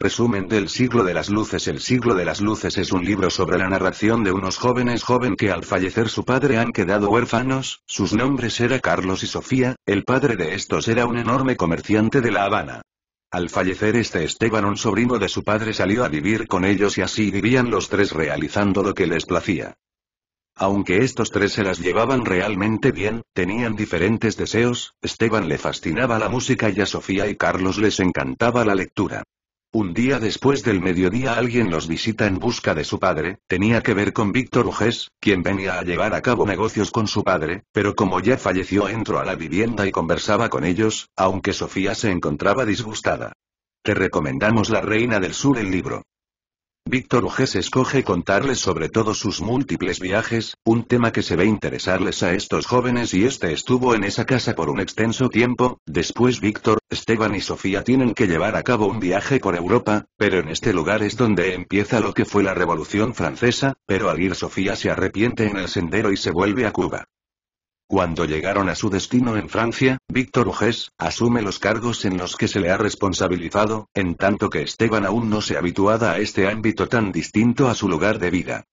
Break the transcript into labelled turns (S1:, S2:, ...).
S1: Resumen del siglo de las luces El siglo de las luces es un libro sobre la narración de unos jóvenes joven que al fallecer su padre han quedado huérfanos, sus nombres era Carlos y Sofía, el padre de estos era un enorme comerciante de La Habana. Al fallecer este Esteban un sobrino de su padre salió a vivir con ellos y así vivían los tres realizando lo que les placía. Aunque estos tres se las llevaban realmente bien, tenían diferentes deseos, Esteban le fascinaba la música y a Sofía y Carlos les encantaba la lectura. Un día después del mediodía alguien los visita en busca de su padre, tenía que ver con Víctor Uges, quien venía a llevar a cabo negocios con su padre, pero como ya falleció entró a la vivienda y conversaba con ellos, aunque Sofía se encontraba disgustada. Te recomendamos La Reina del Sur el libro. Víctor Uges escoge contarles sobre todos sus múltiples viajes, un tema que se ve interesarles a estos jóvenes y este estuvo en esa casa por un extenso tiempo, después Víctor, Esteban y Sofía tienen que llevar a cabo un viaje por Europa, pero en este lugar es donde empieza lo que fue la Revolución Francesa, pero al ir Sofía se arrepiente en el sendero y se vuelve a Cuba. Cuando llegaron a su destino en Francia, Víctor Ugés, asume los cargos en los que se le ha responsabilizado, en tanto que Esteban aún no se ha habituado a este ámbito tan distinto a su lugar de vida.